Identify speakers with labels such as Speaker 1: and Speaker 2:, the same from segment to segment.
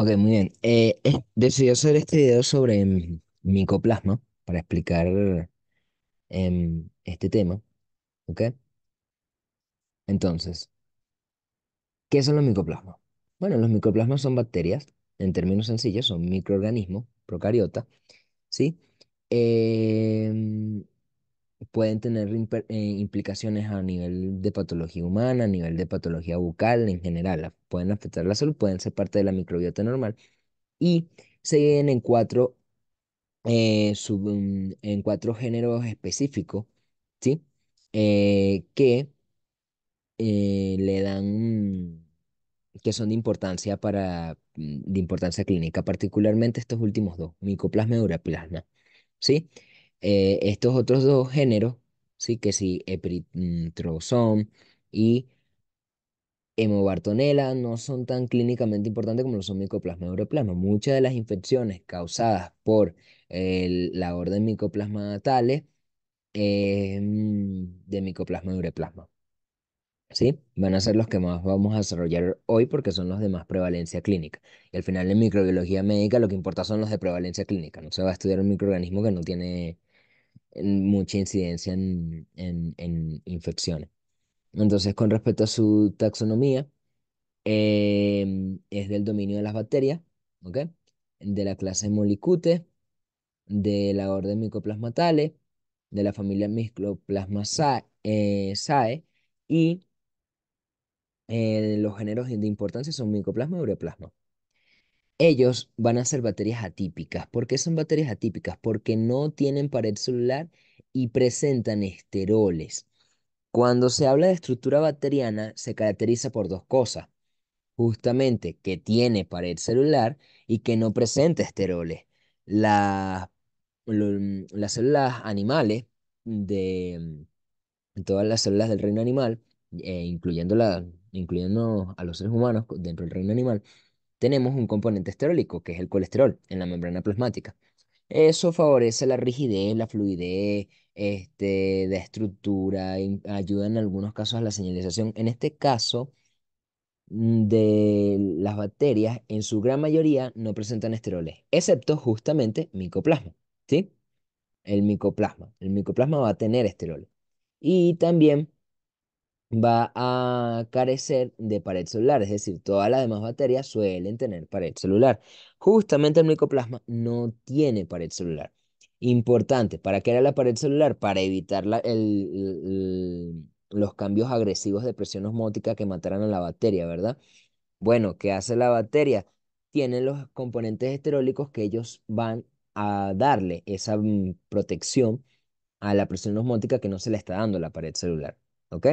Speaker 1: Ok, muy bien. Eh, decidí hacer este video sobre micoplasma para explicar em, este tema, ¿ok? Entonces, ¿qué son los micoplasmas? Bueno, los micoplasmas son bacterias, en términos sencillos, son microorganismos, procariotas, ¿sí? Eh pueden tener eh, implicaciones a nivel de patología humana, a nivel de patología bucal en general. Pueden afectar la salud, pueden ser parte de la microbiota normal. Y se dividen en cuatro, eh, mm, en cuatro géneros específicos, ¿sí? Eh, que le dan, que son de importancia para, mm, de importancia clínica, particularmente estos últimos dos, micoplasma y uraplasma, ¿sí? Eh, estos otros dos géneros, sí que sí, epritrosom mm, y hemobartonela, no son tan clínicamente importantes como lo son micoplasma y Muchas de las infecciones causadas por el, la orden micoplasma natales eh, mm, de micoplasma y ureplasma. ¿Sí? Van a ser los que más vamos a desarrollar hoy porque son los de más prevalencia clínica. Y al final en microbiología médica lo que importa son los de prevalencia clínica. No se va a estudiar un microorganismo que no tiene mucha incidencia en, en, infecciones. Entonces, con respecto a su taxonomía, em, es del dominio de las bacterias, ¿okay? de la clase Molicute, de la orden Mycoplasmatale, de la familia Mycoplasmaceae eh, sae, y eh, los géneros de importancia son Micoplasma y Ureoplasma. Ellos van a ser baterías atípicas. ¿Por qué son baterías atípicas? Porque no tienen pared celular y presentan esteroles. Cuando se habla de estructura bacteriana, se caracteriza por dos cosas. Justamente que tiene pared celular y que no presenta esteroles. las células animales, de mm, todas las células del reino animal, eh, incluyendo a los seres humanos dentro del reino animal, tenemos un componente esterólico, que es el colesterol, en la membrana plasmática. Eso favorece la rigidez, la fluidez, este, la estructura, ayuda en algunos casos a la señalización. En este caso, mm, de las bacterias, en su gran mayoría no presentan esteroles, excepto justamente micoplasma, ¿sí? El micoplasma. El micoplasma va a tener esterol Y también va a carecer de pared celular, es decir, todas las demás baterías suelen tener pared celular. Justamente el micoplasma no tiene pared celular. Importante, ¿para qué era la pared celular? Para evitar los cambios agresivos de presión osmótica que mataran a la bacteria, ¿verdad? Bueno, ¿qué hace la bacteria? Tiene los componentes esterólicos que ellos van a darle esa mm, protección a la presión osmótica que no se le está dando la pared celular, ¿ok?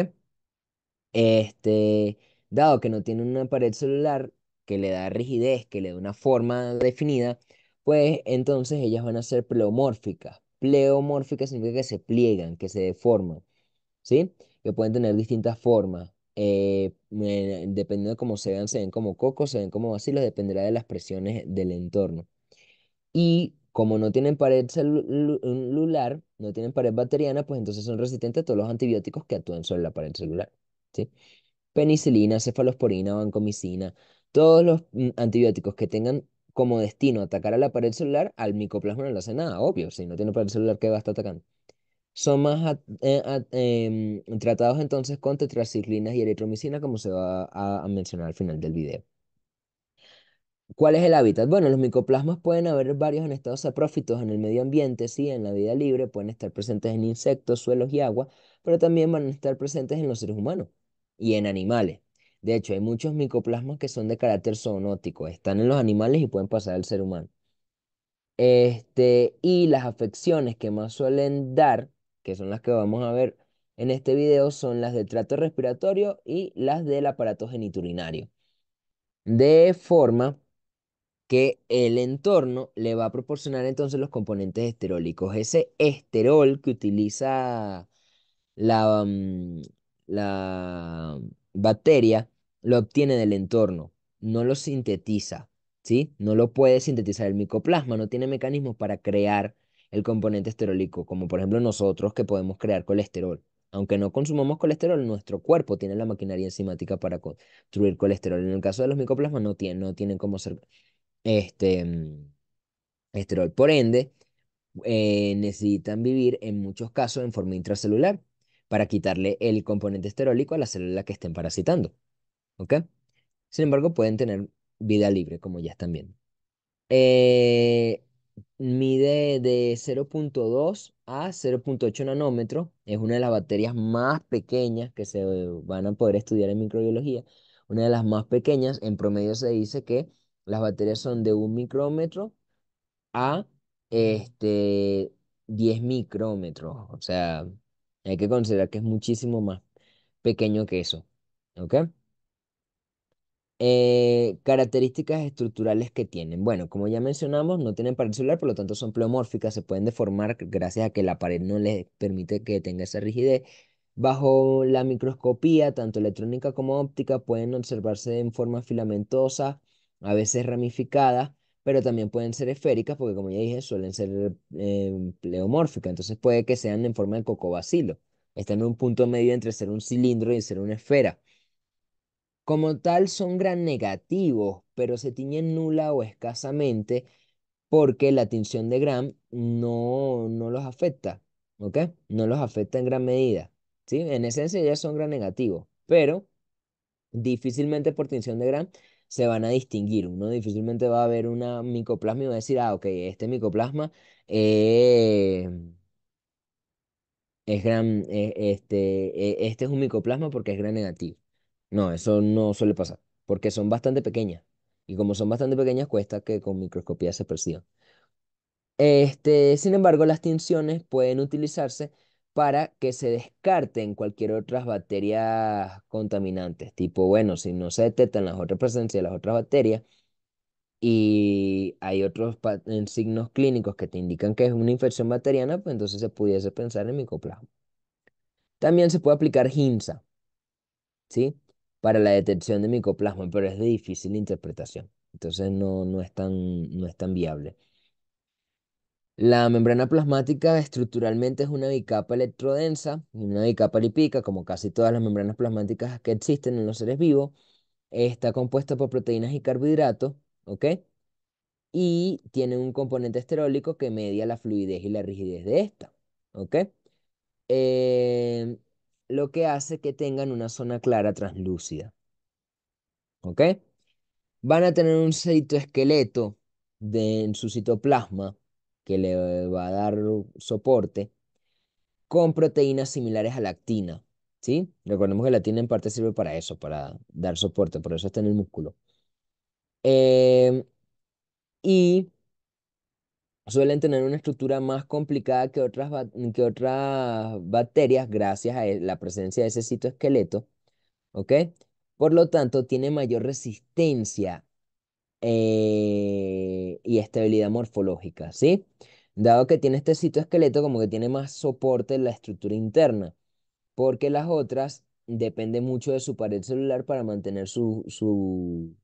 Speaker 1: Este, dado que no tienen una pared celular que le da rigidez, que le da una forma definida, pues entonces ellas van a ser pleomórficas. Pleomórficas significa que se pliegan, que se deforman, ¿sí? Que pueden tener distintas formas. Eh, eh, dependiendo de cómo se vean, se ven como cocos, se ven como vacilos, dependerá de las presiones del entorno. Y como no tienen pared celular, no tienen pared bacteriana, pues entonces son resistentes a todos los antibióticos que actúan sobre la pared celular. Este, penicilina, cefalosporina, vancomicina, todos los mm, antibióticos que tengan como destino atacar a la pared celular, al micoplasma no le hace nada, obvio, si no tiene pared celular, ¿qué va a estar atacando? Son más eh, em, tratados entonces con tetraciclinas y eritromicina, como se va a, mencionar al final del video. ¿Cuál es el hábitat? Bueno, los micoplasmas pueden haber varios en estados saprófitos, en el medio ambiente, sí, en la vida libre, pueden estar presentes en insectos, suelos y agua, pero también van a estar presentes en los seres humanos y en animales. De hecho, hay muchos micoplasmas que son de carácter zoonótico, están en los animales y pueden pasar al ser humano. Este, y las afecciones que más suelen dar, que son las que vamos a ver en este video, son las del trato respiratorio y las del aparato geniturinario. De forma que el entorno le va a proporcionar entonces los componentes esterólicos. Ese esterol que utiliza la, mm, la bacteria lo obtiene del entorno, no lo sintetiza, ¿sí? No lo puede sintetizar el micoplasma, no tiene mecanismos para crear el componente esterólico, como por ejemplo nosotros que podemos crear colesterol. Aunque no consumamos colesterol, nuestro cuerpo tiene la maquinaria enzimática para construir colesterol. En el caso de los micoplasmas no tienen, no tienen cómo ser este, esterol. Por ende, eh, necesitan vivir en muchos casos en forma intracelular para quitarle el componente esterólico a la célula que estén parasitando. ¿Ok? Sin embargo, pueden tener vida libre, como ya están viendo. Eh, mide de 0.2 a 0.8 nanómetros. Es una de las bacterias más pequeñas que se van a poder estudiar en microbiología. Una de las más pequeñas, en promedio se dice que las bacterias son de 1 micrómetro a este, 10 micrómetros. O sea, hay que considerar que es muchísimo más pequeño que eso. ¿Ok? Eh, características estructurales que tienen. Bueno, como ya mencionamos, no tienen pared celular, por lo tanto son pleomórficas, se pueden deformar gracias a que la pared no les permite que tenga esa rigidez. Bajo la microscopía, tanto electrónica como óptica, pueden observarse en forma filamentosa, a veces ramificada, pero también pueden ser esféricas porque, como ya dije, suelen ser eh, pleomórficas. Entonces puede que sean en forma de cocobacilo. Están en un punto medio entre ser un cilindro y ser una esfera. Como tal, son gran negativos, pero se tiñen nula o escasamente porque la tinción de Gram no, no los afecta, ¿ok? No los afecta en gran medida, ¿sí? En esencia ya son gran negativos, pero difícilmente por tinción de Gram se van a distinguir. Uno difícilmente va a ver una micoplasma y va a decir, ah, ok, este micoplasma eh, es gran, e, este, e, este es un micoplasma porque es gran negativo. No, eso no suele pasar, porque son bastante pequeñas. Y como son bastante pequeñas, cuesta que con microscopía se perciban. Este, sin embargo, las tinciones pueden utilizarse para que se descarten cualquier otras bacterias contaminantes. Tipo, bueno, si no se detectan las otras presencias de las otras bacterias y hay otros signos clínicos que te indican que es una infección bacteriana, pues entonces se pudiese pensar en micoplasma. También se puede aplicar GINSA, ¿sí? Para la detección de micoplasma, pero es de difícil interpretación. Entonces no, no, es, tan, no es tan viable. La membrana plasmática estructuralmente es una bicapa electrodensa y una bicapa lipica como casi todas las membranas plasmáticas que existen en los seres vivos. Está compuesta por proteínas y carbohidratos, ¿ok? Y tiene un componente esterólico que media la fluidez y la rigidez de esta, ¿ok? Em, lo que hace que tengan una zona clara translúcida, ¿ok? Van a tener un citoesqueleto de, en su citoplasma que le va a dar soporte con proteínas similares a la actina. ¿sí? Recordemos que la actina en parte sirve para eso, para dar soporte, por eso está en el músculo. Em, y suelen tener una estructura más complicada que otras, que otras bacterias gracias a e, la presencia de ese citoesqueleto. ¿ok? Por lo tanto, tiene mayor resistencia eh, y estabilidad morfológica, ¿sí? Dado que tiene este citoesqueleto, como que tiene más soporte en la estructura interna, porque las otras dependen mucho de su pared celular para mantener su, su,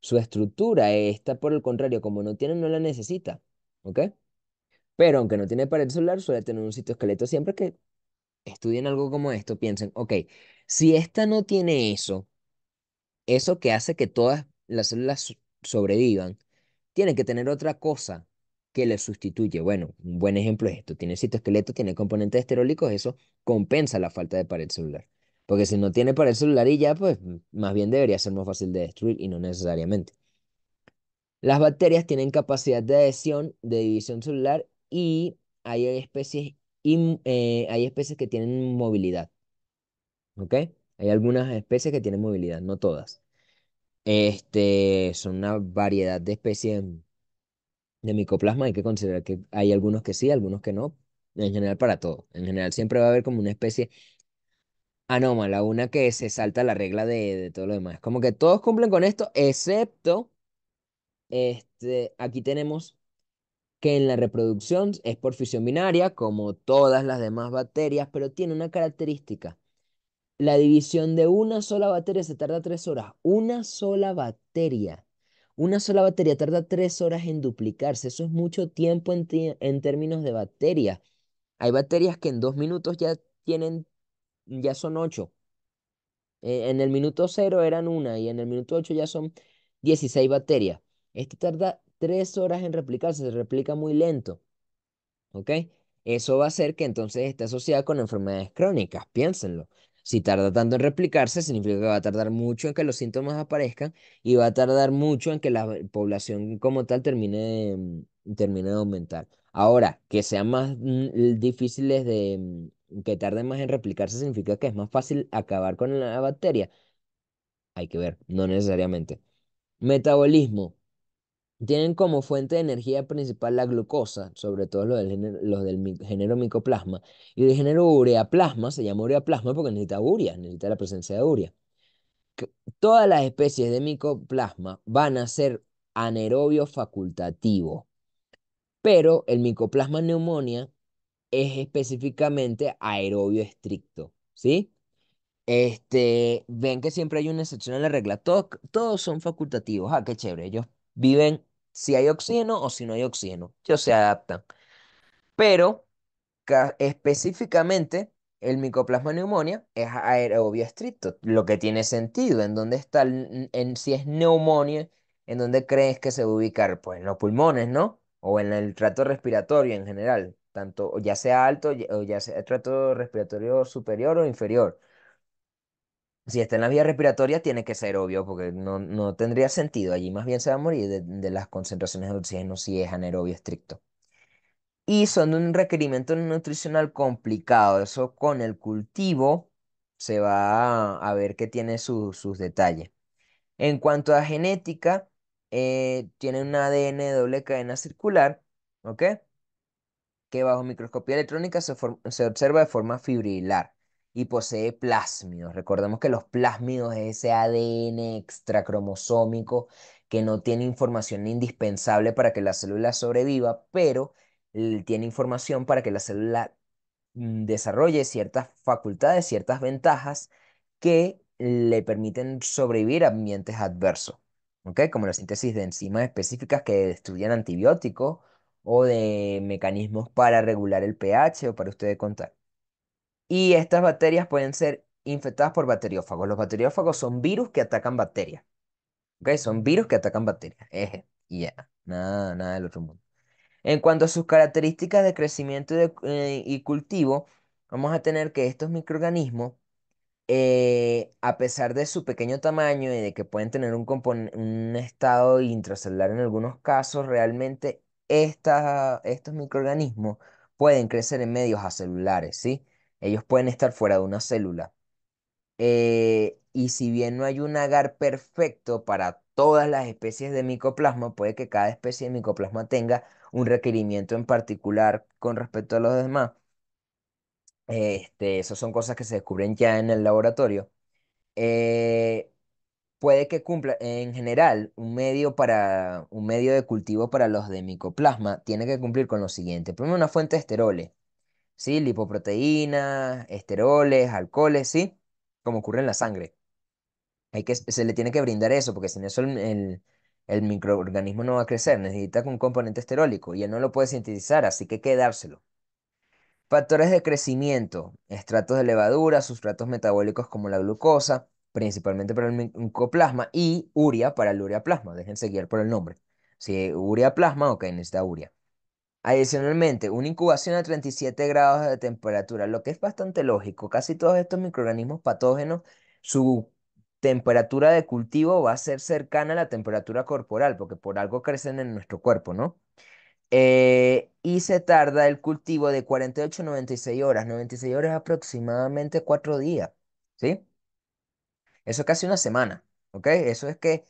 Speaker 1: su estructura. Esta, por el contrario, como no tiene, no la necesita, ¿ok? Pero aunque no tiene pared celular, suele tener un citoesqueleto siempre que estudien algo como esto, piensen, ok, si esta no tiene eso, eso que hace que todas las células sobrevivan, tienen que tener otra cosa que les sustituye. Bueno, un buen ejemplo es esto. Tiene citoesqueleto, tiene componentes esterólicos, eso compensa la falta de pared celular. Porque si no tiene pared celular y ya, pues más bien debería ser más fácil de destruir y no necesariamente. Las bacterias tienen capacidad de adhesión, de división celular y hay especies, eh, hay especies que tienen movilidad. ¿Ok? Hay algunas especies que tienen movilidad, no todas. Este, son una variedad de especies de micoplasma. Hay que considerar que hay algunos que sí, algunos que no. En general, para todo. En general, siempre va a haber como una especie anómala, una que se salta la regla de, todo lo demás. Como que todos cumplen con esto, excepto, este, aquí tenemos que en la reproducción es por fisión binaria, como todas las demás bacterias, pero tiene una característica. La división de una sola batería se tarda tres horas. Una sola batería. Una sola batería tarda tres horas en duplicarse. Eso es mucho tiempo en, términos de batería. Hay baterías que en dos minutos ya tienen, ya son ocho. E, en el minuto cero eran una y en el minuto ocho ya son 16 baterías. Este tarda tres horas en replicarse, se replica muy lento. ¿Ok? Eso va a hacer que entonces esté asociada con enfermedades crónicas, piénsenlo. Si tarda tanto en replicarse, significa que va a tardar mucho en que los síntomas aparezcan y va a tardar mucho en que la población como tal termine de, mm, termine de aumentar. Ahora, que sean más mm, difíciles de mm, que tarde más en replicarse, significa que es más fácil acabar con la bacteria. Hay que ver, no necesariamente. Metabolismo. Tienen como fuente de energía principal la glucosa, sobre todo los del género, los del género micoplasma. Y del género ureaplasma se llama ureaplasma porque necesita urea, necesita la presencia de urea. todas las especies de micoplasma van a ser anaerobio facultativo, pero el micoplasma pneumonia es específicamente aerobio estricto, ¿sí? Este, ven que siempre hay una excepción a la regla. Todos, todos son facultativos. Ah, qué chévere. Ellos viven si hay oxígeno o si no hay oxígeno. Ellos se adaptan. Pero específicamente el micoplasma neumonía es aerobio estricto, lo que tiene sentido. ¿En dónde está? en, si es neumonía, ¿en dónde crees que se va a ubicar? Pues en los pulmones, ¿no? O en el trato respiratorio en general, tanto ya sea alto o ya sea trato respiratorio superior o inferior. Si está en la vía respiratoria tiene que ser obvio, porque no, tendría sentido. Allí más bien se va a morir de, las concentraciones de oxígeno si es anaerobio estricto. Y son de un requerimiento nutricional complicado. Eso con el cultivo se va a, ver que tiene sus detalles. En cuanto a genética, eh, tiene un ADN doble cadena circular, Que bajo microscopía electrónica se, se observa de forma fibrilar y posee plásmidos. Recordemos que los plásmidos es ese ADN extracromosómico que no tiene información indispensable para que la célula sobreviva, pero tiene información para que la célula mm, desarrolle ciertas facultades, ciertas ventajas que le permiten sobrevivir a ambientes adversos, como la síntesis de enzimas específicas que destruyen antibióticos o de mecanismos para regular el pH o para usted contar. Y estas bacterias pueden ser infectadas por bacteriófagos. Los bacteriófagos son virus que atacan bacterias. ¿Ok? Son virus que atacan bacterias. ya. Nada, nada del otro mundo. En cuanto a sus características de crecimiento y, eh, cultivo, vamos a tener que estos microorganismos, eh, a pesar de su pequeño tamaño y de que pueden tener un, un estado intracelular en algunos casos, realmente estos microorganismos pueden crecer en medios acelulares, ¿sí? Ellos pueden estar fuera de una célula. Eh, y si bien no hay un agar perfecto para todas las especies de micoplasma, puede que cada especie de micoplasma tenga un requerimiento en particular con respecto a los demás. Este, esas son cosas que se descubren ya en el laboratorio. Eh, puede que cumpla, en general, un medio, para, un medio de cultivo para los de micoplasma tiene que cumplir con lo siguiente. Primero, una fuente de esteroles. ¿sí? Lipoproteínas, esteroles, alcoholes, ¿sí? Como ocurre en la sangre. Hay que, se le tiene que brindar eso, porque sin eso el, microorganismo no va a crecer. Necesita un componente esterólico y él no lo puede sintetizar, así que hay que dárselo. Factores de crecimiento, estratos de levadura, sustratos metabólicos como la glucosa, principalmente para el micoplasma, y urea para el ureaplasma. Déjense guiar por el nombre. Si uriaplasma, ok, necesita urea. Adicionalmente, una incubación a 37 grados de temperatura, lo que es bastante lógico. Casi todos estos microorganismos patógenos, su temperatura de cultivo va a ser cercana a la temperatura corporal, porque por algo crecen en nuestro cuerpo, ¿no? Eh, y se tarda el cultivo de 48 a 96 horas. 96 horas aproximadamente 4 días, ¿sí? Eso es casi una semana, ¿ok? Eso es que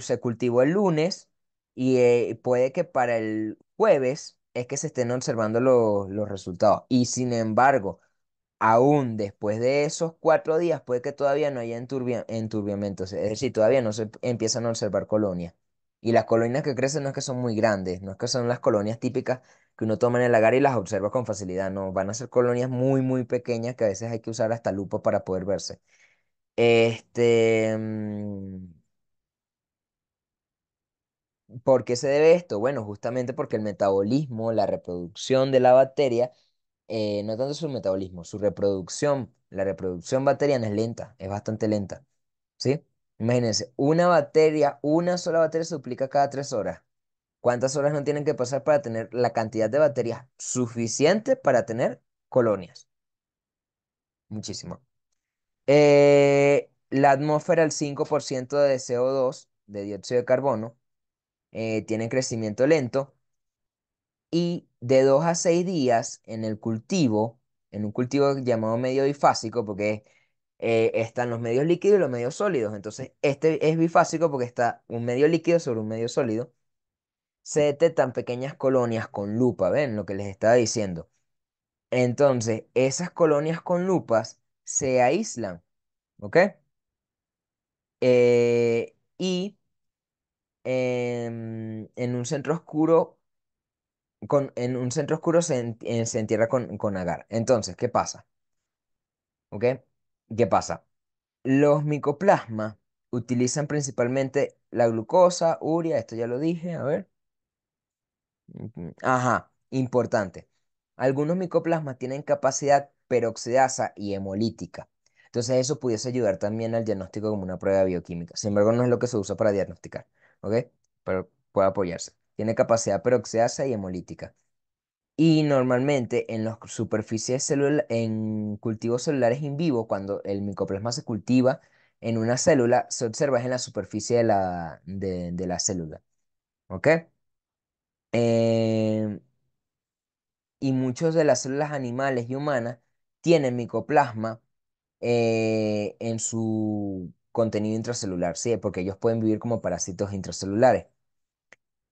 Speaker 1: se cultivó el lunes y eh, puede que para el jueves es que se estén observando los resultados. Y sin embargo, aún después de esos cuatro días, puede que todavía no haya enturbiamientos. es decir, todavía no se empiezan a observar colonias. Y las colonias que crecen no es que son muy grandes, no es que son las colonias típicas que uno toma en el lagar y las observa con facilidad, no, van a ser colonias muy, muy pequeñas que a veces hay que usar hasta lupa para poder verse. Este, mm, ¿Por qué se debe esto? Bueno, justamente porque el metabolismo, la reproducción de la bacteria, eh, no tanto su metabolismo, su reproducción, la reproducción bacteriana es lenta, es bastante lenta. ¿Sí? Imagínense, una bacteria, una sola bacteria se duplica cada tres horas. ¿Cuántas horas no tienen que pasar para tener la cantidad de bacterias suficiente para tener colonias? Muchísimo. Eh, la atmósfera, el 5% de CO2, de dióxido de carbono, eh, tienen crecimiento lento. Y de 2 a 6 días en el cultivo, en un cultivo llamado medio bifásico, porque eh, están los medios líquidos y los medios sólidos. Entonces, este es bifásico porque está un medio líquido sobre un medio sólido. Se detectan pequeñas colonias con lupa, ven lo que les estaba diciendo. Entonces, esas colonias con lupas se aíslan, ¿ok? Eh, y en, un centro oscuro, con, en un centro oscuro se, eh, entierra con, Agar. Entonces, ¿qué pasa? ¿Ok? ¿Qué pasa? Los micoplasmas utilizan principalmente la glucosa, urea, esto ya lo dije, a ver. Ajá, importante. Algunos micoplasmas tienen capacidad peroxidasa y hemolítica. Entonces eso pudiese ayudar también al diagnóstico como una prueba bioquímica. Sin embargo, no es lo que se usa para diagnosticar. ¿ok? Pero puede apoyarse. Tiene capacidad peroxidasa y hemolítica. Y normalmente en las superficies celulares, en cultivos celulares in vivo, cuando el micoplasma se cultiva en una célula, se observa en la superficie de la, de, la célula. ¿Ok? Em, y muchas de las células animales y humanas tienen micoplasma eh, en su contenido intracelular, ¿sí? Porque ellos pueden vivir como parásitos intracelulares.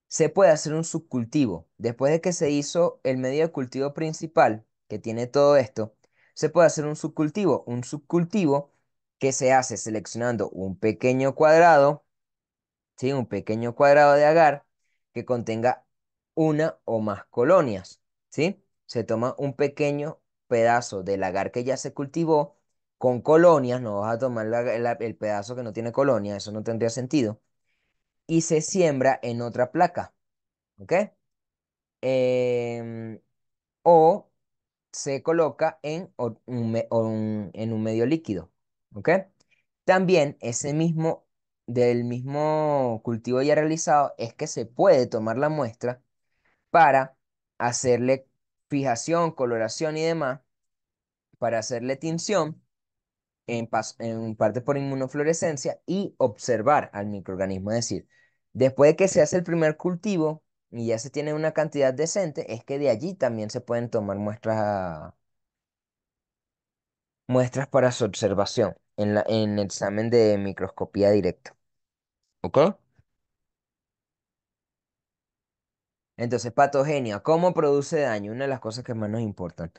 Speaker 1: Se puede hacer un subcultivo. Después de que se hizo el medio de cultivo principal, que tiene todo esto, se puede hacer un subcultivo. Un subcultivo que se hace seleccionando un pequeño cuadrado, ¿sí? Un pequeño cuadrado de agar que contenga una o más colonias, ¿sí? Se toma un pequeño pedazo del agar que ya se cultivó con colonias, no vas a tomar el pedazo que no tiene colonia, eso no tendría sentido, y se siembra en otra placa, ¿ok? Em, o se coloca en un, en un medio líquido, ¿ok? También ese mismo, del mismo cultivo ya realizado, es que se puede tomar la muestra para hacerle fijación, coloración y demás, para hacerle tinción en, parte por inmunofluorescencia y observar al microorganismo. Es decir, después de que se hace el primer cultivo y ya se tiene una cantidad decente, es que de allí también se pueden tomar muestras, muestras para su observación en, en el examen de microscopía directa. ¿Ok? Entonces, patogenia, ¿cómo produce daño? Una de las cosas que más nos importan.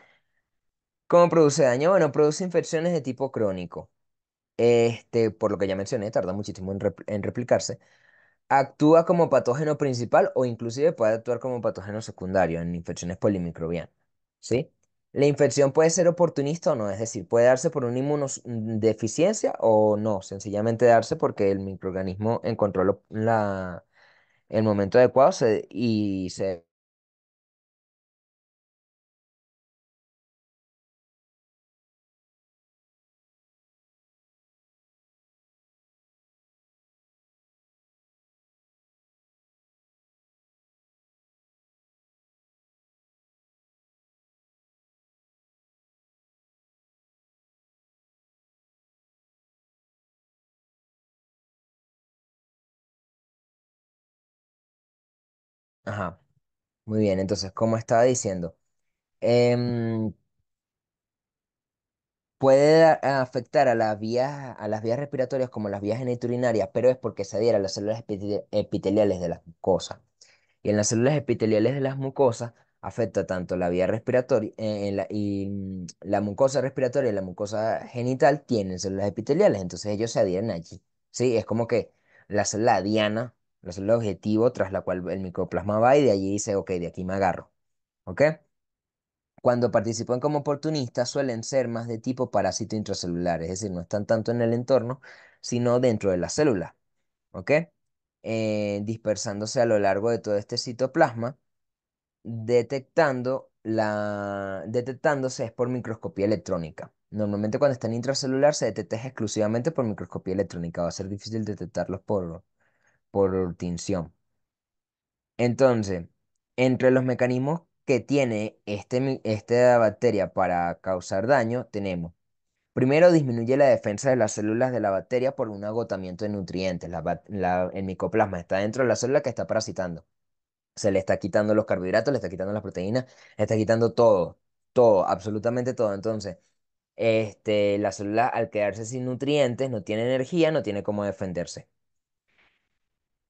Speaker 1: ¿Cómo produce daño? Bueno, produce infecciones de tipo crónico. Este, por lo que ya mencioné, tarda muchísimo en, replicarse. Actúa como patógeno principal o inclusive puede actuar como patógeno secundario en infecciones polimicrobianas. ¿Sí? La infección puede ser oportunista o no, es decir, puede darse por una inmunodeficiencia mm, o no, sencillamente darse porque el microorganismo encontró la, el momento adecuado y se Ajá, muy bien. Entonces, como estaba diciendo, em, puede afectar a las vías, a las vías respiratorias como las vías genitourinarias, pero es porque se adhieren a las células epiteliales de las mucosas. Y en las células epiteliales de las mucosas afecta tanto la vía respiratoria eh, y mm, la mucosa respiratoria y la mucosa genital tienen células epiteliales, entonces ellos se adhieren allí. ¿Sí? Es como que la célula diana es el objetivo tras la cual el microplasma va y de allí dice, ok, de aquí me agarro. ¿Ok? Cuando participan como oportunistas suelen ser más de tipo parásito intracelular, es decir, no están tanto en el entorno, sino dentro de la célula. ¿Ok? Eh, dispersándose a lo largo de todo este citoplasma, detectando la... detectándose es por microscopía electrónica. Normalmente cuando están intracelular se detecta exclusivamente por microscopía electrónica, va a ser difícil detectarlos por, por tinción. Entonces, entre los mecanismos que tiene este, esta bacteria para causar daño, tenemos, primero disminuye la defensa de las células de la bacteria por un agotamiento de nutrientes. La, el micoplasma está dentro de la célula que está parasitando. Se le está quitando los carbohidratos, le está quitando las proteínas, le está quitando todo, todo, absolutamente todo. Entonces, este, la célula al quedarse sin nutrientes no tiene energía, no tiene cómo defenderse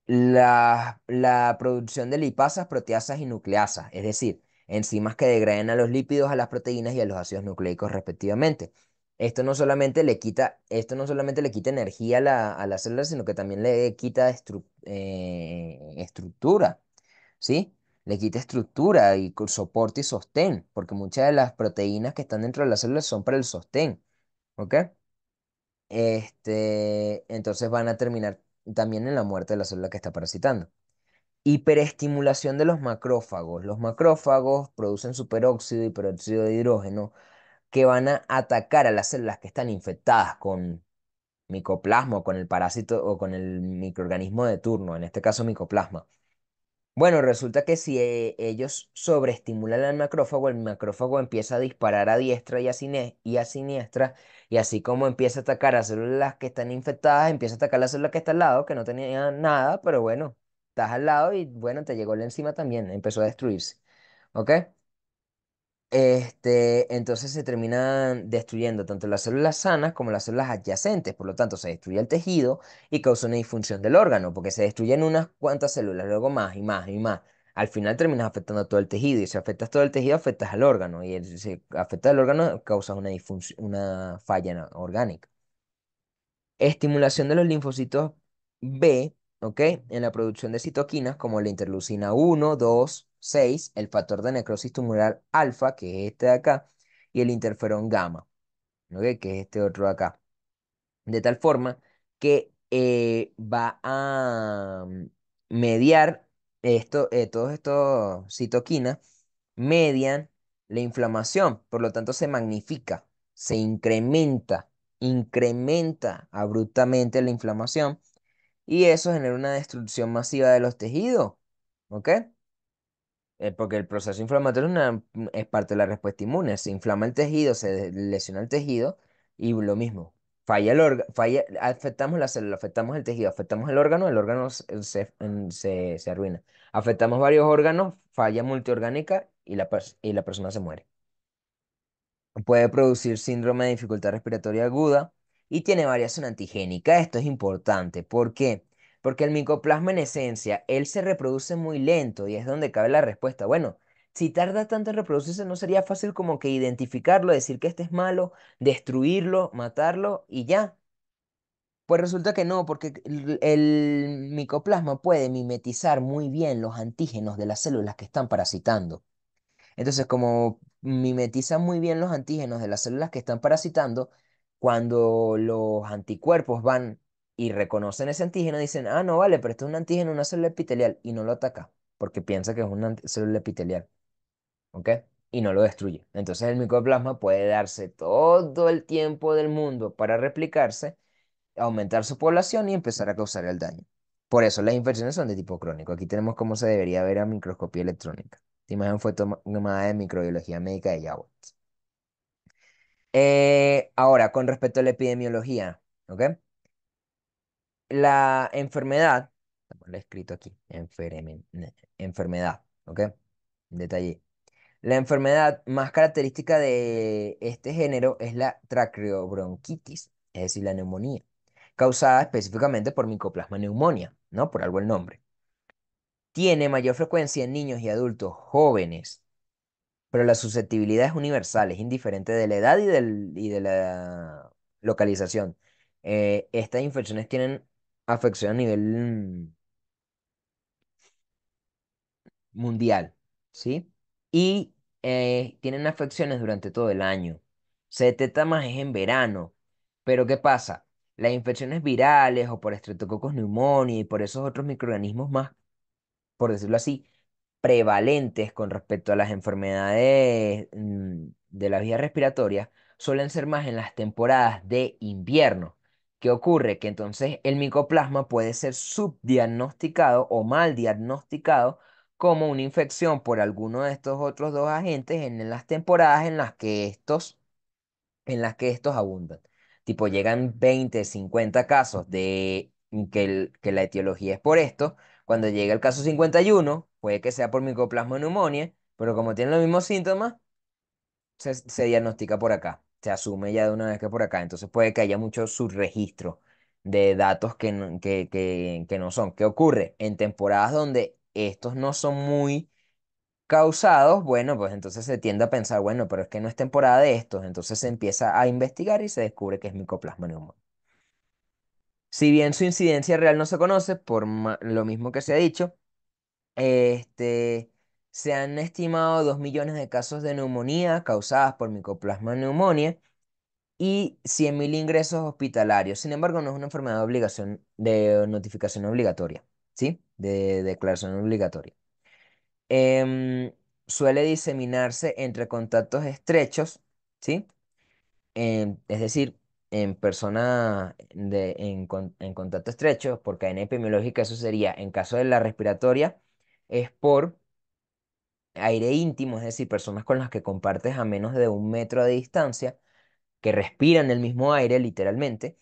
Speaker 1: la, la producción de lipasas, proteasas y nucleasas, es decir, enzimas que degraden a los lípidos, a las proteínas y a los ácidos nucleicos respectivamente. Esto no solamente le quita, esto no solamente le quita energía a la, a célula, sino que también le quita eh, estructura, ¿sí? Le quita estructura y soporte y sostén, porque muchas de las proteínas que están dentro de las células son para el sostén, ¿ok? Este, entonces van a terminar también en la muerte de la célula que está parasitando. Hiperestimulación de los macrófagos. Los macrófagos producen superóxido y peróxido de hidrógeno que van a atacar a las células que están infectadas con micoplasma con el parásito o con el microorganismo de turno, en este caso micoplasma. Bueno, resulta que si eh, ellos sobreestimulan al macrófago, el macrófago empieza a disparar a diestra y a, y a siniestra, y así como empieza a atacar a células que están infectadas, empieza a atacar a la célula que está al lado, que no tenía nada, pero bueno, estás al lado y bueno, te llegó la enzima también, empezó a destruirse. ¿Ok? Este, entonces se terminan destruyendo tanto las células sanas como las células adyacentes, por lo tanto se destruye el tejido y causa una disfunción del órgano, porque se destruyen unas cuantas células, luego más y más y más. Al final terminas afectando todo el tejido y si afectas todo el tejido afectas al órgano y si afectas al órgano causas una, una falla orgánica. Estimulación de los linfocitos B en la producción de citoquinas como la interleucina 1, 2, 6, el factor de necrosis tumoral alfa, que es este de acá, y el interferón gamma, que es este otro de acá. De tal forma que eh, va a mm, mediar esto, eh, todos estos citoquinas, median la inflamación, por lo tanto se magnifica, se incrementa, incrementa abruptamente la inflamación y eso genera una destrucción masiva de los tejidos, ¿ok? Eh, porque el proceso inflamatorio mm, es parte de la respuesta inmune, se inflama el tejido, se lesiona el tejido y lo mismo, falla el falla, afectamos la célula, afectamos el tejido, afectamos el órgano, el órgano se, arruina. Afectamos varios órganos, falla multiorgánica y y la persona se muere. Puede producir síndrome de dificultad respiratoria aguda, y tiene variación antigénica. Esto es importante. ¿Por qué? Porque el micoplasma en esencia, él se reproduce muy lento y es donde cabe la respuesta. Bueno, si tarda tanto en reproducirse, no sería fácil como que identificarlo, decir que este es malo, destruirlo, matarlo y ya. Pues resulta que no, porque el, micoplasma puede mimetizar muy bien los antígenos de las células que están parasitando. Entonces, como mimetiza muy bien los antígenos de las células que están parasitando, cuando los anticuerpos van y reconocen ese antígeno, dicen, ah, no vale, pero esto es un antígeno, una célula epitelial, y no lo ataca, porque piensa que es una célula epitelial. ¿Ok? Y no lo destruye. Entonces el micoplasma puede darse todo el tiempo del mundo para replicarse, aumentar su población y empezar a causar el daño. Por eso las infecciones son de tipo crónico. Aquí tenemos cómo se debería ver a microscopía electrónica. Esta imagen fue tomada de microbiología médica de Yawat. Eh, ahora, con respecto a la epidemiología, La enfermedad, lo escrito aquí, enfermedad, ¿ok? Detalle. La enfermedad más característica de este género es la traqueobronquitis, es decir, la neumonía, causada específicamente por micoplasma neumonia, ¿no? Por algo el nombre. Tiene mayor frecuencia en niños y adultos jóvenes pero la susceptibilidad es universal, es indiferente de la edad y, del, de la localización. Eh, estas infecciones tienen afección a nivel mundial, ¿sí? Y eh, tienen afecciones durante todo el año. Se detecta más es en verano, pero ¿qué pasa? Las infecciones virales o por estreptococos pneumoniae y por esos otros microorganismos más, por decirlo así, prevalentes con respecto a las enfermedades mm, de la vía respiratoria suelen ser más en las temporadas de invierno. ¿Qué ocurre? Que entonces el micoplasma puede ser subdiagnosticado o mal diagnosticado como una infección por alguno de estos otros dos agentes en las temporadas en las que estos, en las que estos abundan. Tipo, llegan 20, 50 casos de que, que la etiología es por esto. Cuando llega el caso 51, Puede que sea por micoplasma neumonía, pero como tiene los mismos síntomas, se, diagnostica por acá. Se asume ya de una vez que por acá. Entonces puede que haya mucho subregistro de datos que, no, que, que, no son. ¿Qué ocurre? En temporadas donde estos no son muy causados, bueno, pues entonces se tiende a pensar, bueno, pero es que no es temporada de estos, entonces se empieza a investigar y se descubre que es micoplasma neumonía. Si bien su incidencia real no se conoce, por lo mismo que se ha dicho, este, se han estimado 2 millones de casos de neumonía causadas por Mycoplasma neumonía y 100.000 ingresos hospitalarios. Sin embargo, no es una enfermedad de, obligación, de notificación obligatoria, ¿sí? De, declaración obligatoria. Em, suele diseminarse entre contactos estrechos, ¿sí? Em, es decir, en personas en, contacto estrecho, porque en epidemiológica, eso sería en caso de la respiratoria, es por aire íntimo, es decir, personas con las que compartes a menos de un metro de distancia, que respiran el mismo aire literalmente,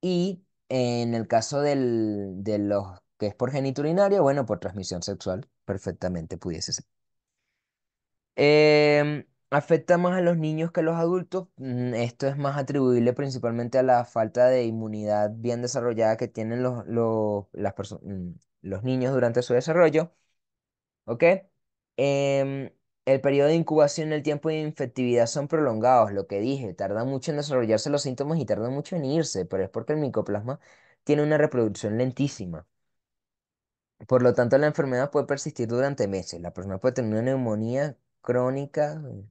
Speaker 1: y en el caso del, de los que es por geniturinaria, bueno, por transmisión sexual, perfectamente pudiese ser. Em, afecta más a los niños que a los adultos. Mm, esto es más atribuible principalmente a la falta de inmunidad bien desarrollada que tienen los mm, niños durante su desarrollo ¿ok? Em, el periodo de incubación y el tiempo de infectividad son prolongados, lo que dije, tarda mucho en desarrollarse los síntomas y tarda mucho en irse, pero es porque el micoplasma tiene una reproducción lentísima. Por lo tanto, la enfermedad puede persistir durante meses. La persona puede tener una neumonía crónica eh,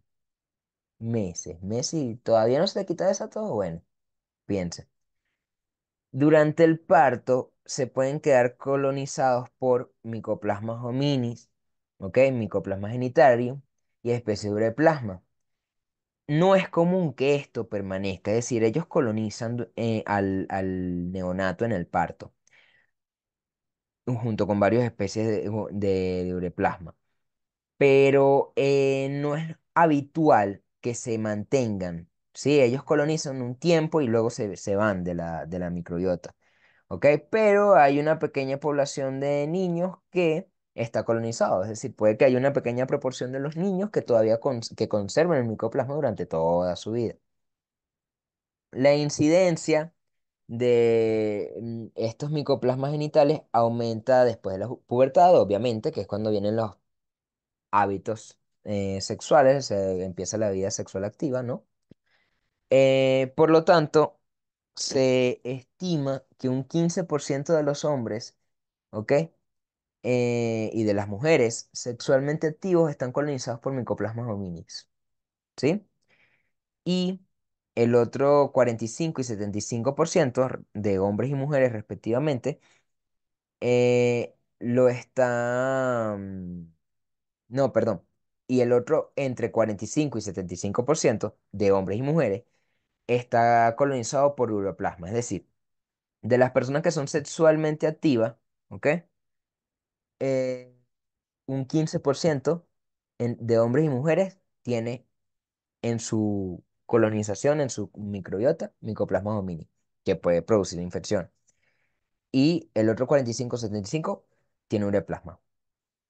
Speaker 1: meses, meses y todavía no se le quita esa todo Bueno, piensa. Durante el parto se pueden quedar colonizados por micoplasmas hominis ¿ok? Micoplasma genitario y especies de ureplasma. No es común que esto permanezca, es decir, ellos colonizan eh, al, neonato en el parto, junto con varias especies de, de, ureplasma. Pero eh, no es habitual que se mantengan, ¿sí? Ellos colonizan un tiempo y luego se, van de la, de la microbiota, ¿ok? Pero hay una pequeña población de niños que está colonizado. Es decir, puede que haya una pequeña proporción de los niños que todavía que el micoplasma durante toda su vida. La incidencia de mm, estos micoplasmas genitales aumenta después de la pubertad, obviamente, que es cuando vienen los hábitos eh, sexuales, se empieza la vida sexual activa, ¿no? Eh, por lo tanto, se estima que un 15% de los hombres, ¿ok? Eh, y de las mujeres sexualmente activos están colonizados por Mycoplasma hominis. ¿Sí? Y el otro 45 y 75% de hombres y mujeres respectivamente eh, lo están... Mm, no, perdón. Y el otro entre 45 y 75% de hombres y mujeres está colonizado por uroplasma. Es decir, de las personas que son sexualmente activas, ¿ok? Eh, un 15% de hombres y mujeres tiene en su colonización, en su microbiota, micoplasma homini. que puede producir infección. Y el otro 45-75 tiene ureplasma.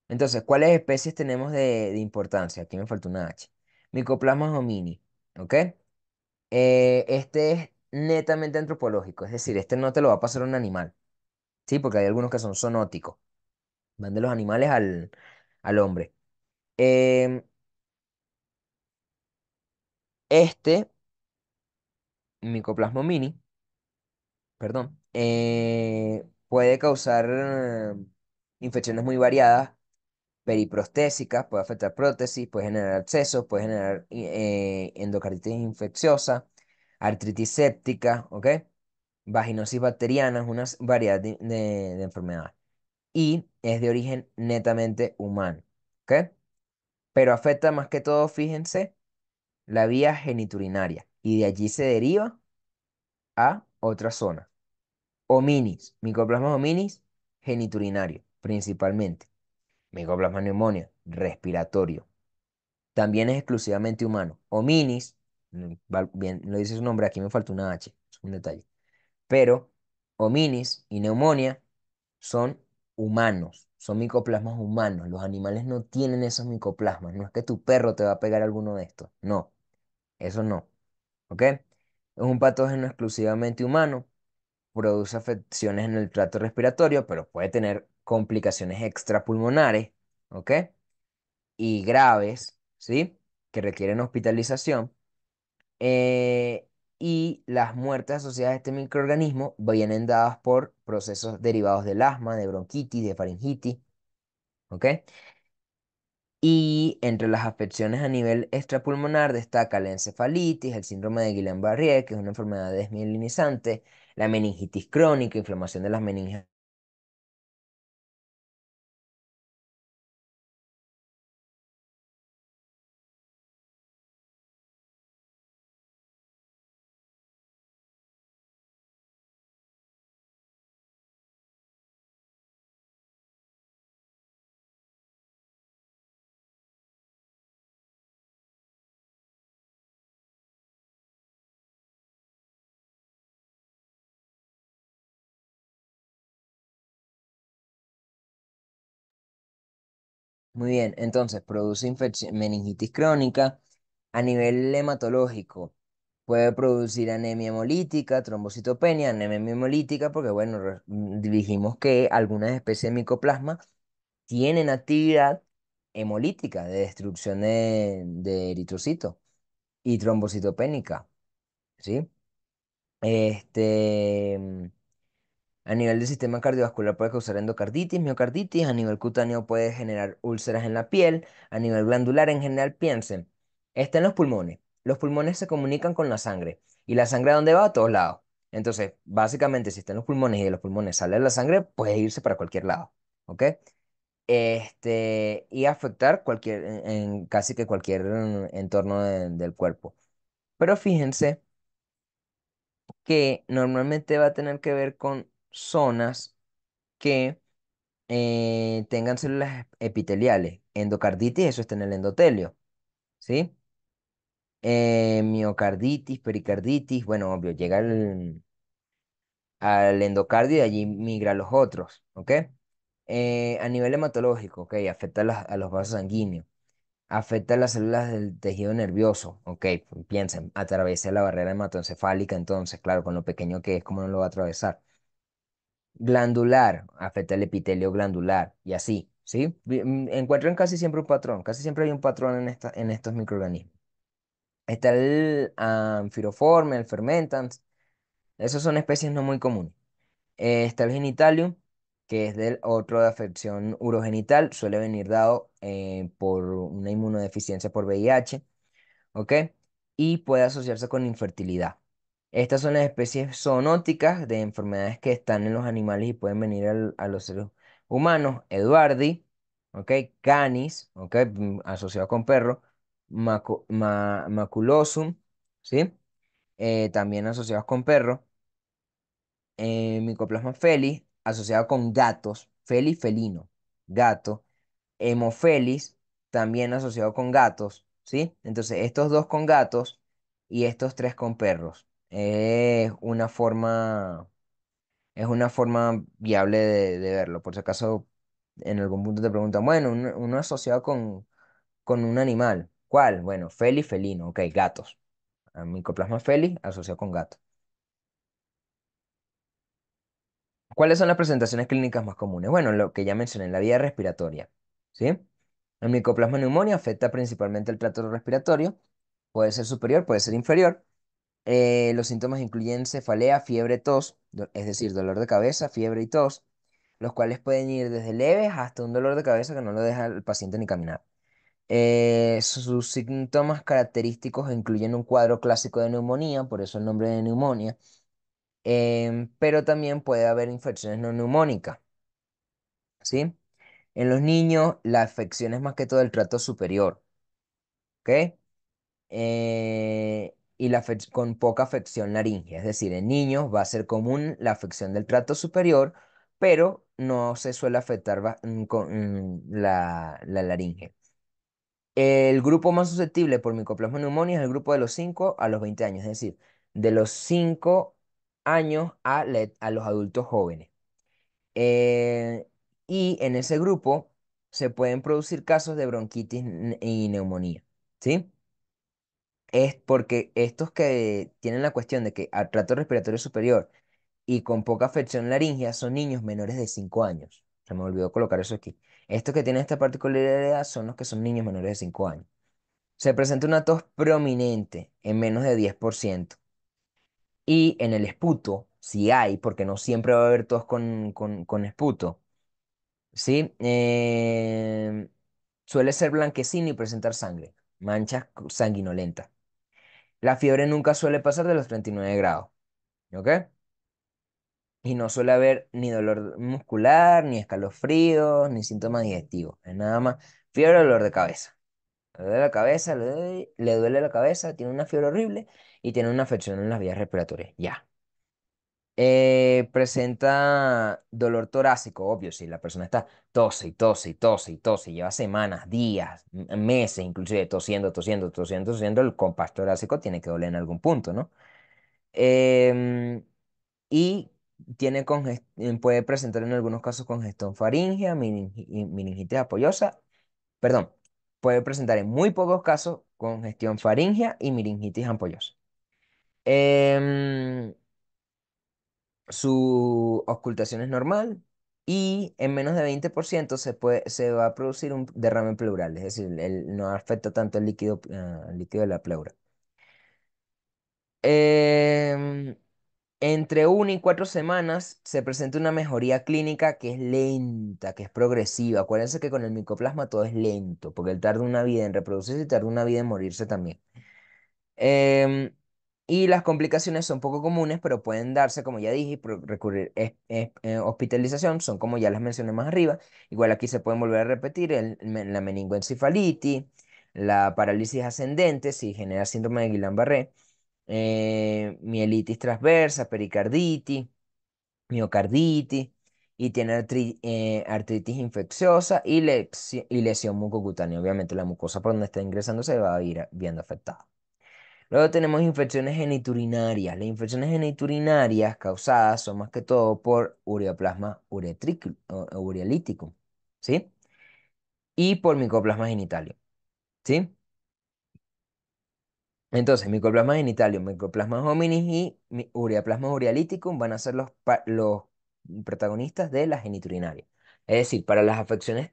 Speaker 1: Entonces, ¿cuáles especies tenemos de, importancia? Aquí me faltó una H. Micoplasma homini. ¿ok? Eh, este es netamente antropológico, es decir, este no te lo va a pasar un animal, ¿sí? Porque hay algunos que son zoonóticos de los animales al, hombre. Em, este micoplasma mini, perdón, eh, puede causar eh, infecciones muy variadas, periprostésicas, puede afectar prótesis, puede generar abscesos, puede generar eh, endocarditis infecciosa, artritis séptica, Vaginosis bacteriana, una variedad de enfermedades y es de origen netamente humano. ¿Ok? Pero afecta más que todo, fíjense, la vía geniturinaria y de allí se deriva a otra zona. Hominis, micoplasma hominis, geniturinario principalmente. Micoplasma neumonio, respiratorio. También es exclusivamente humano. Hominis, mm, bien lo dice su nombre, aquí me falta una H, es un detalle. Pero hominis y neumonia son humanos, son micoplasmas humanos. Los animales no tienen esos micoplasmas. No es que tu perro te va a pegar alguno de estos. No, eso no. ¿Ok? Es un patógeno exclusivamente humano. Produce afecciones en el trato respiratorio, pero puede tener complicaciones extrapulmonares, ¿ok? Y graves, ¿sí? Que requieren hospitalización. Eh, y las muertes asociadas a este microorganismo vienen dadas por procesos derivados del asma, de bronquitis, de faringitis. ¿Ok? Y entre las afecciones a nivel extrapulmonar destaca la encefalitis, el síndrome de Guillain-Barré, que es una enfermedad desmielinizante, la meningitis crónica, inflamación de las meninges Muy bien, entonces produce infección, meningitis crónica a nivel hematológico. Puede producir anemia hemolítica, trombocitopenia, anemia hemolítica, porque bueno, mm, dijimos que algunas especies de micoplasma tienen actividad hemolítica de destrucción de, de eritrocito y trombocitopénica, ¿sí? Este, mm, a nivel del sistema cardiovascular puede causar endocarditis, miocarditis, a nivel cutáneo puede generar úlceras en la piel, a nivel glandular en general, piensen, está en los pulmones. Los pulmones se comunican con la sangre. ¿Y la sangre a dónde va? A todos lados. Entonces, básicamente, si está en los pulmones y de los pulmones sale la sangre, puede irse para cualquier lado. ¿Ok? Este, y afectar cualquier, en, casi que cualquier mm, entorno del cuerpo. Pero fíjense que normalmente va a tener que ver con zonas que eh, tengan células epiteliales. Endocarditis, eso está en el endotelio. ¿Sí? Eh, miocarditis, pericarditis, bueno, obvio, llega al endocardio y allí migra a los otros, ¿ok? Eh, a nivel hematológico, ¿ok? Afecta a los, vasos sanguíneos afecta a las células del tejido nervioso. Ok, piensen, atraviesa la barrera hematoencefálica, entonces, claro, con lo pequeño que es, ¿cómo no lo va a atravesar? glandular, afecta el epitelio glandular y así, ¿sí? Mm, encuentran casi siempre un patrón, casi siempre hay un patrón en, en estos microorganismos. Está el anfiroforme, el fermentans, esas son especies no muy comunes. está el genitalium, que es del otro de afección urogenital, suele venir dado eh, por una inmunodeficiencia por VIH, ¿ok? Y puede asociarse con infertilidad. Estas son las especies zoonóticas de enfermedades que están en los animales y pueden venir al, a los seres humanos. Eduardi, ¿ok? Canis, ¿ok? Asociado con perro. maculosum, ¿sí? Eh, también asociado con perro. Eh, micoplasma felis, asociado con gatos. Felis felino, gato. Hemofelis, también asociado con gatos, ¿sí? Entonces, estos dos con gatos y estos tres con perros. Es una forma, es una forma viable de, verlo. Por si acaso en algún punto te preguntan, bueno, uno, asociado con, con un animal. ¿Cuál? Bueno, Feli, felino, ok, gatos. El Mycoplasma feli asociado con gatos. ¿Cuáles son las presentaciones clínicas más comunes? Bueno, lo que ya mencioné, la vía respiratoria, ¿sí? El micoplasma neumonio afecta principalmente el trato respiratorio, puede ser superior, puede ser inferior, eh, los síntomas incluyen cefalea, fiebre, tos, es decir, dolor de cabeza, fiebre y tos, los cuales pueden ir desde leves hasta un dolor de cabeza que no lo deja el paciente ni caminar. Eh, sus síntomas característicos incluyen un cuadro clásico de neumonía, por eso el nombre de neumonía, em, pero también puede haber infecciones no neumónicas. ¿sí? En los niños, la afección es más que todo el trato superior. ¿okay? Eh, y con poca afección laringe. Es decir, en niños va a ser común la afección del trato superior, pero no se suele afectar mm, con mm, la, laringe. El grupo más susceptible por micoplasma neumonía es el grupo de los 5 a los 20 años, es decir, de los 5 años a, a, los adultos jóvenes. Eh, y en ese grupo se pueden producir casos de bronquitis y neumonía. ¿sí? Es porque estos que tienen la cuestión de que a trato respiratorio superior y con poca afección laringia son niños menores de 5 años. Se me olvidó colocar eso aquí. Estos que tienen esta particularidad son los que son niños menores de 5 años. Se presenta una tos prominente en menos de 10%. Y en el esputo, si hay, porque no siempre va a haber tos con, esputo, ¿sí? Em, suele ser blanquecino y presentar sangre, manchas sanguinolentas. La fiebre nunca suele pasar de los 39 grados. ¿Ok? Y no suele haber ni dolor muscular, ni escalofríos, ni síntomas digestivos. Es nada más fiebre o dolor de cabeza. Le duele la cabeza, le duele, le duele la cabeza, tiene una fiebre horrible y tiene una afección en las vías respiratorias. Ya. Eh, presenta dolor torácico, obvio, si la persona está tose y tose y tose y tose, lleva semanas, días, meses, inclusive tosiendo, tosiendo, tosiendo, tosiendo, el compás torácico tiene que doler en algún punto, ¿no? Em, y tiene em, puede presentar en algunos casos congestión faríngea, miringitis apoyosa, perdón, puede presentar en muy pocos casos congestión faríngea y miringitis apoyosa. Em, su ocultación es normal y en menos de 20% se, puede, se va a producir un derrame pleural, es decir, no afecta tanto el líquido, ah, líquido de la pleura. Em, entre una y cuatro semanas se presenta una mejoría clínica que es lenta, que es progresiva. Acuérdense que con el micoplasma todo es lento, porque él tarda una vida en reproducirse y tarda una vida en morirse también. Em, y las complicaciones son poco comunes, pero pueden darse, como ya dije, por recurrir a eh, hospitalización, son como ya las mencioné más arriba. Igual aquí se pueden volver a repetir la meningoencefalitis, la parálisis ascendente, si genera síndrome de Guillain-Barré, eh, mielitis transversa, pericarditis, miocarditis, y tiene eh, artritis infecciosa y lesión mucocutánea. Obviamente la mucosa por donde está ingresando se va a ir viendo afectada. Luego tenemos infecciones geniturinarias. Las infecciones geniturinarias causadas son más que todo por ureoplasma urealítico, ¿sí? Y por micoplasma genitalio, ¿sí? Entonces, micoplasma genitalio, micoplasma hominis y ureaplasma urealítico van a ser los, los protagonistas de la geniturinaria. Es decir, para las afecciones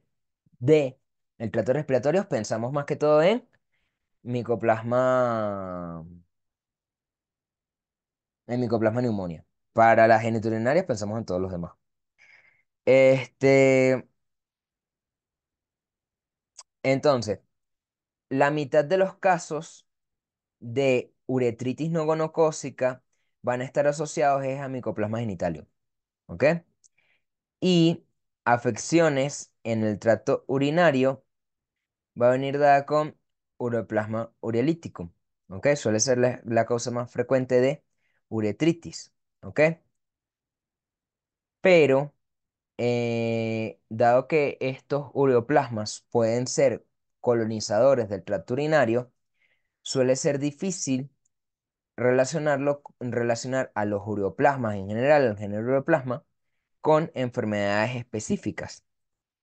Speaker 1: del de respiratorio pensamos más que todo en micoplasma, en micoplasma neumonía. Para las geniturinarias pensamos en todos los demás. Este, entonces, la mitad de los casos de uretritis no gonocósica van a estar asociados es a micoplasma genitalio. ¿Ok? Y afecciones en el tracto urinario va a venir dada con ureoplasma ureolítico. ¿ok? Suele ser la, causa más frecuente de uretritis, ¿ok? Pero, eh, dado que estos ureoplasmas pueden ser colonizadores del tracto urinario, suele ser difícil relacionarlo, relacionar a los ureoplasmas en general, al género ureoplasma, con enfermedades específicas,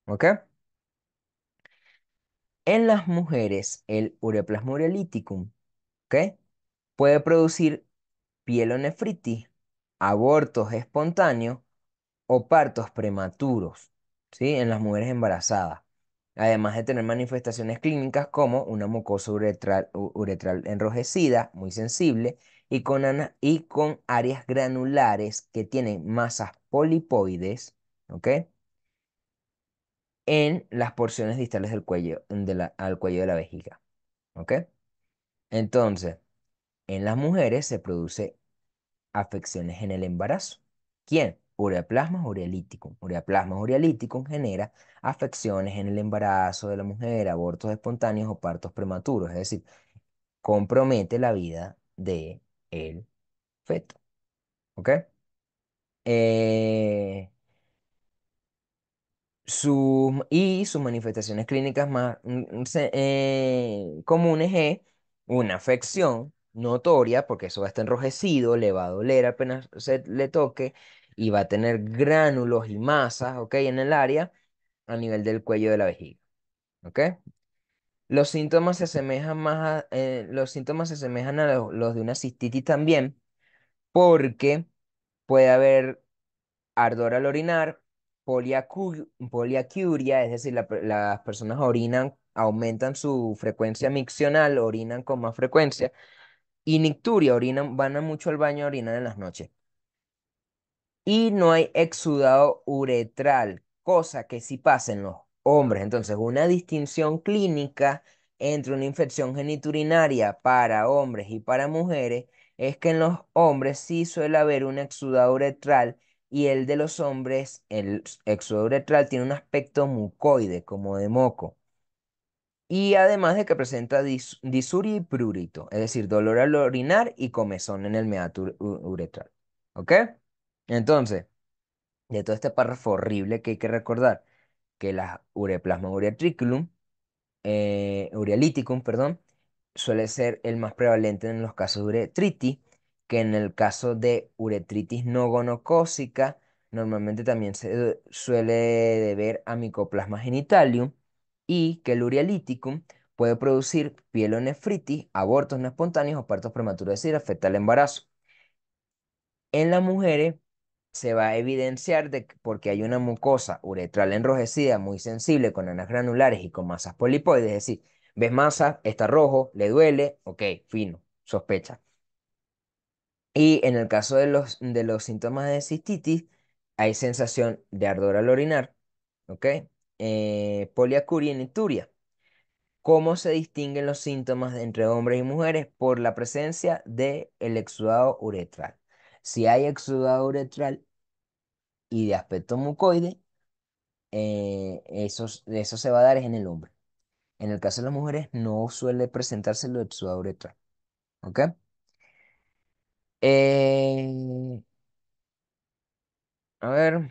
Speaker 1: ¿ok? En las mujeres, el ureaplasma urealyticum puede producir pielonefritis, abortos espontáneos o partos prematuros ¿sí? en las mujeres embarazadas, además de tener manifestaciones clínicas como una mucosa uretral, enrojecida, muy sensible, y con, y con áreas granulares que tienen masas polipoides, ¿ok? en las porciones distales del cuello, de al cuello de la vejiga. ¿Ok? Entonces, en las mujeres se produce afecciones en el embarazo. ¿Quién? Ureaplasma urealíticum. Ureaplasma urealíticum genera afecciones en el embarazo de la mujer, abortos espontáneos o partos prematuros, es decir, compromete la vida de el feto. ¿Ok? Eh, su, y sus manifestaciones clínicas más mm, eh, comunes es una afección notoria, porque eso va a estar enrojecido, le va a doler apenas se le toque y va a tener gránulos y masas, ¿ok? En el área a nivel del cuello de la vejiga, Los síntomas se asemejan más a, eh, los síntomas se asemejan a los de una cistitis también, porque puede haber ardor al orinar, poliacuria, es decir, las personas orinan, aumentan su frecuencia miccional, orinan con más frecuencia, y nicturia, orinan, van a mucho al baño, orinan en las noches. Y no hay exudado uretral, cosa que sí pasa en los hombres. Entonces, una distinción clínica entre una infección geniturinaria para hombres y para mujeres es que en los hombres sí suele haber un exudado uretral y el de los hombres, el exo uretral, tiene un aspecto mucoide, como de moco. Y además de que presenta disuria y prurito, es decir, dolor al orinar y comezón en el meato uretral. ¿Ok? Entonces, de todo este párrafo horrible que hay que recordar, que la ureplasma uretriculum, eh, urealiticum, perdón, suele ser el más prevalente en los casos de uretritis, que en el caso de uretritis no gonocócica, normalmente también se suele deber a micoplasma genitalium y que el urealiticum puede producir pielonefritis, abortos no espontáneos o partos prematuros, es decir, afecta al embarazo. En las mujeres se va a evidenciar porque hay una mucosa uretral enrojecida muy sensible con anas granulares y con masas polipoides, es decir, ves masa, está rojo, le duele, ok, fino, sospecha. Y en el caso de los, de los síntomas de cistitis, hay sensación de ardor al orinar, ¿ok? Eh, poliacuria y nituria. ¿Cómo se distinguen los síntomas entre hombres y mujeres? Por la presencia del exudado uretral. Si hay exudado uretral y de aspecto mucoide, eh, eso, eso, se va a dar en el hombre. En el caso de las mujeres no suele presentarse el exudado uretral. ¿Ok? Eh, a ver,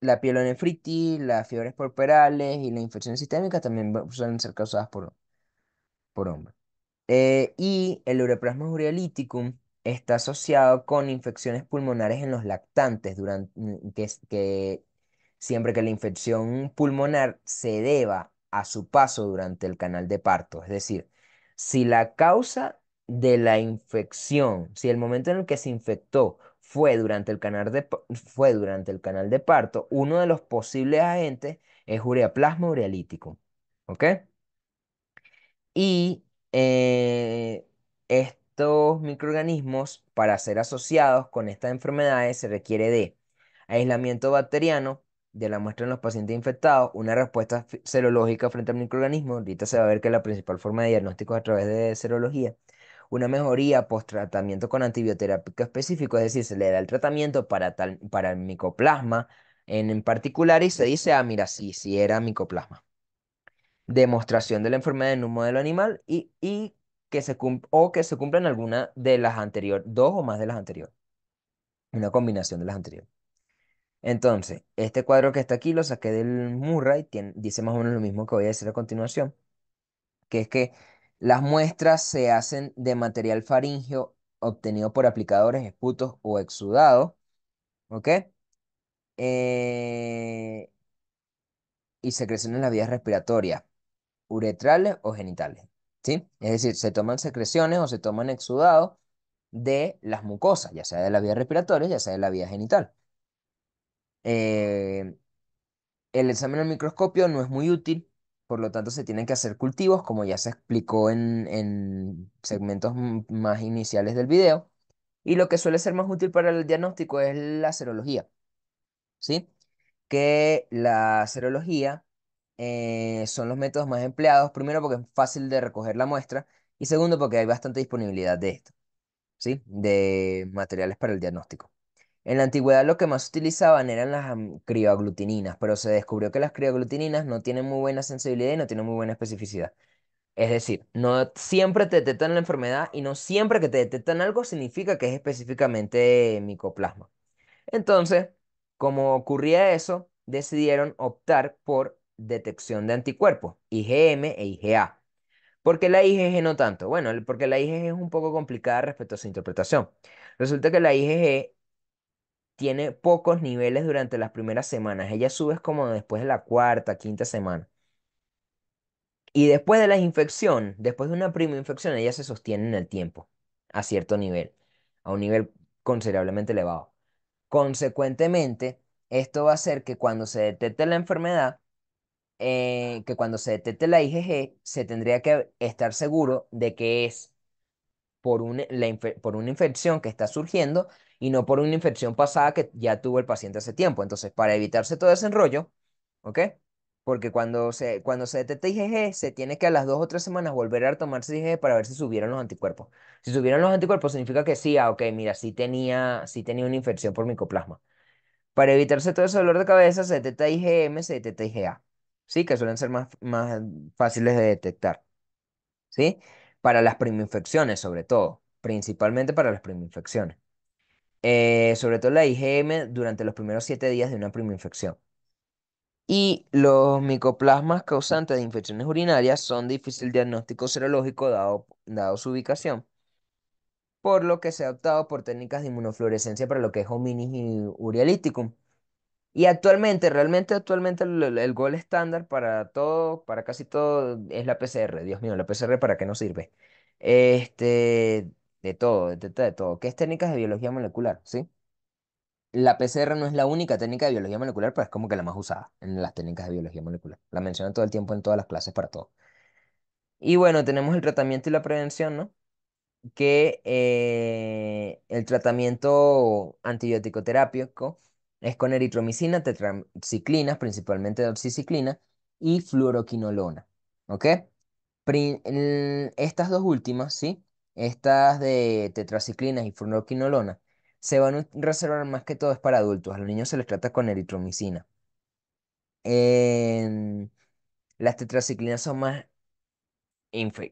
Speaker 1: la pielonefritis, las fiebres corporales y las infecciones sistémicas también suelen ser causadas por, por hombres. Eh, y el ureprasma urealyticum está asociado con infecciones pulmonares en los lactantes durante, mm, que, que siempre que la infección pulmonar se deba a su paso durante el canal de parto. Es decir, si la causa de la infección, si el momento en el que se infectó fue durante el canal de, fue durante el canal de parto, uno de los posibles agentes es ureaplasma urealítico. ¿Ok? Y eh, estos microorganismos, para ser asociados con estas enfermedades, se requiere de aislamiento bacteriano de la muestra en los pacientes infectados, una respuesta serológica frente al microorganismo. Ahorita se va a ver que la principal forma de diagnóstico es a través de serología una mejoría post tratamiento con antibioterapia específico, es decir, se le da el tratamiento para, tal, para el micoplasma en, particular y se dice, ah, mira, sí, sí era micoplasma. Demostración de la enfermedad en un modelo animal y, que se o que se cumplan alguna de las anteriores, dos o más de las anteriores. Una combinación de las anteriores. Entonces, este cuadro que está aquí lo saqué del Murray, tiene, dice más o menos lo mismo que voy a decir a continuación, que es que las muestras se hacen de material faringeo obtenido por aplicadores, esputos o exudados. ¿Ok? Eh, y secreciones en las vías respiratorias, uretrales o genitales. ¿Sí? Es decir, se toman secreciones o se toman exudados de las mucosas, ya sea de la vía respiratoria, ya sea de la vía genital. Eh, el examen al microscopio no es muy útil por lo tanto, se tienen que hacer cultivos, como ya se explicó en, segmentos más iniciales del video. Y lo que suele ser más útil para el diagnóstico es la serología. ¿Sí? Que la serología eh, son los métodos más empleados, primero porque es fácil de recoger la muestra y segundo porque hay bastante disponibilidad de esto, ¿sí? De materiales para el diagnóstico. En la antigüedad lo que más utilizaban eran las mm, crioglutininas, pero se descubrió que las crioglutininas no tienen muy buena sensibilidad y no tienen muy buena especificidad. Es decir, no siempre te detectan la enfermedad y no siempre que te detectan algo significa que es específicamente micoplasma. Entonces, como ocurría eso, decidieron optar por detección de anticuerpos, IgM e IgA. ¿Por qué la IgG no tanto? Bueno, porque la IgG es un poco complicada respecto a su interpretación. Resulta que la IgG tiene pocos niveles durante las primeras semanas. Ella sube como después de la cuarta, quinta semana. Y después de la infección, después de una prima infección, ella se sostiene en el tiempo, a cierto nivel, a un nivel considerablemente elevado. Consecuentemente, esto va a hacer que cuando se detecte la enfermedad, eh, que cuando se detecte la IgG, se tendría que estar seguro de que es por una infección que está surgiendo y no por una infección pasada que ya tuvo el paciente hace tiempo. Entonces, para evitarse todo ese enrollo, ¿ok? Porque cuando se, cuando se detecta IgG, se tiene que a las dos o tres semanas volver a tomarse IgG para ver si subieron los anticuerpos. Si subieron los anticuerpos, significa que sí, ah, ok, mira, sí tenía, tenía una infección por micoplasma. Para evitarse todo ese dolor de cabeza, se detecta IgM, se detecta IgA. ¿Sí? Que suelen ser más, más fáciles de detectar. ¿Sí? Para las infecciones sobre todo. Principalmente para las infecciones. Eh, sobre todo la IgM, durante los primeros siete días de una infección Y los micoplasmas causantes de infecciones urinarias son difícil diagnóstico serológico dado, dado su ubicación, por lo que se ha optado por técnicas de inmunofluorescencia para lo que es hominis urealiticum. Y actualmente, realmente actualmente el, gol estándar para todo, para casi todo es la PCR. Dios mío, la PCR para qué no sirve. Este, de todo, de todo, que es técnicas de biología molecular, ¿sí? La PCR no es la única técnica de biología molecular, pero es como que la más usada en las técnicas de biología molecular. La mencionan todo el tiempo en todas las clases para todo. Y bueno, tenemos el tratamiento y la prevención, ¿no? Que eh, el tratamiento antibiótico terapéutico es con eritromicina, tetraciclinas, principalmente doxiciclina, y fluoroquinolona, ¿ok? estas dos últimas, ¿sí? estas de tetraciclinas y fluoroquinolona, se van a reservar más que todo es para adultos. A los niños se les trata con eritromicina. las tetraciclinas son más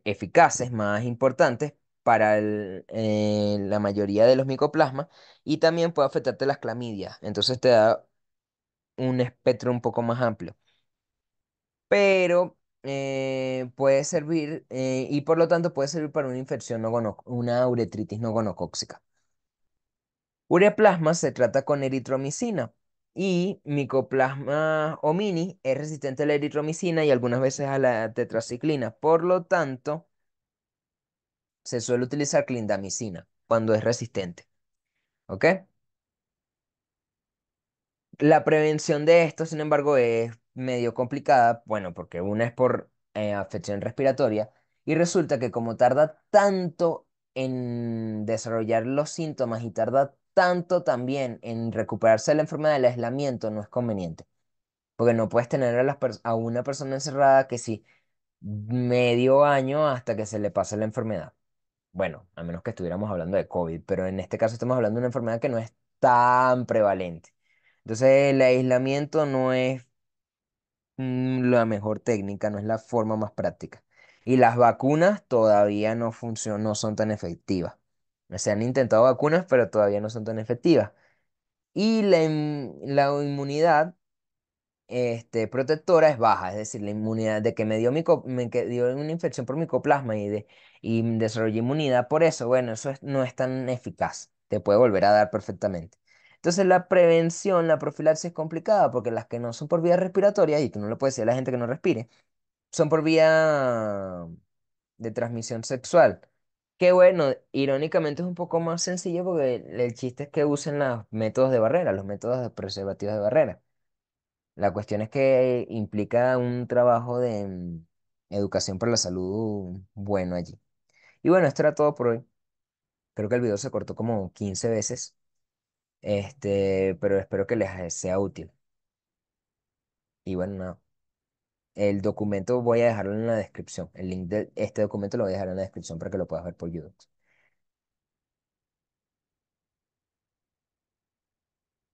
Speaker 1: eficaces, más importantes para eh, la mayoría de los micoplasmas y también puede afectarte las clamidias. Entonces te da un espectro un poco más amplio. Pero eh, puede servir eh, y por lo tanto puede servir para una infección una uretritis no gonocóxica. Ureaplasma se trata con eritromicina y micoplasma homini es resistente a la eritromicina y algunas veces a la tetraciclina. Por lo tanto, se suele utilizar clindamicina cuando es resistente. ¿Ok? La prevención de esto, sin embargo, es medio complicada, bueno, porque una es por eh, afección respiratoria, y resulta que como tarda tanto en desarrollar los síntomas y tarda tanto también en recuperarse de la enfermedad del aislamiento, no es conveniente. Porque no puedes tener a, a una persona encerrada que si medio año hasta que se le pase la enfermedad. Bueno, a menos que estuviéramos hablando de COVID, pero en este caso estamos hablando de una enfermedad que no es tan prevalente. Entonces el aislamiento no es Mm, la mejor técnica, no es la forma más práctica. Y las vacunas todavía no son tan efectivas. Se han intentado vacunas, pero todavía no son tan efectivas. Y la, inmunidad este, protectora es baja, es decir, la inmunidad de que me dio, me que dio una infección por micoplasma y, de y desarrollé inmunidad por eso, bueno, eso no es tan eficaz, te puede volver a dar perfectamente. Entonces la prevención, la profilaxis es complicada porque las que no son por vía respiratoria, y que no lo puede decir la gente que no respire, son por vía de transmisión sexual. Que bueno, irónicamente es un poco más sencillo porque el, chiste es que usen los métodos de barrera, los métodos de preservativos de barrera. La cuestión es que implica un trabajo de mm, educación para la salud bueno allí. Y bueno, esto era todo por hoy. Creo que el video se cortó como 15 veces. Este, pero espero que les sea útil. Y bueno, El documento voy a dejarlo en la descripción. El link de este documento lo voy a dejar en la descripción para que lo puedas ver por YouTube.